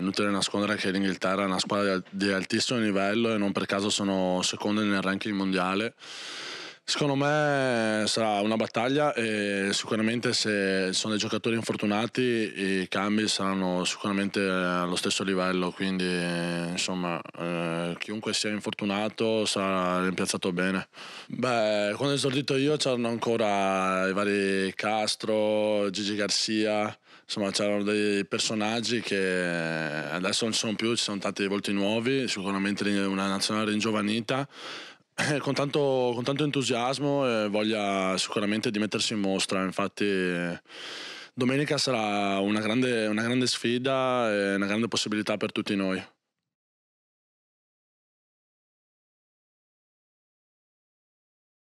È inutile nascondere che l'Inghilterra è una squadra di altissimo livello e non per caso sono seconda nel ranking mondiale. Secondo me eh, sarà una battaglia e sicuramente se sono dei giocatori infortunati i cambi saranno sicuramente allo stesso livello, quindi insomma eh, chiunque sia infortunato sarà rimpiazzato bene. Beh, quando ho esordito io c'erano ancora i vari Castro, Gigi Garcia, insomma c'erano dei personaggi che adesso non ci sono più, ci sono tanti volti nuovi, sicuramente una nazionale ringiovanita eh, con tanto, con tanto entusiasmo e eh, voglia sicuramente di mettersi in mostra, infatti domenica sarà una grande, una grande sfida e una grande possibilità per tutti noi.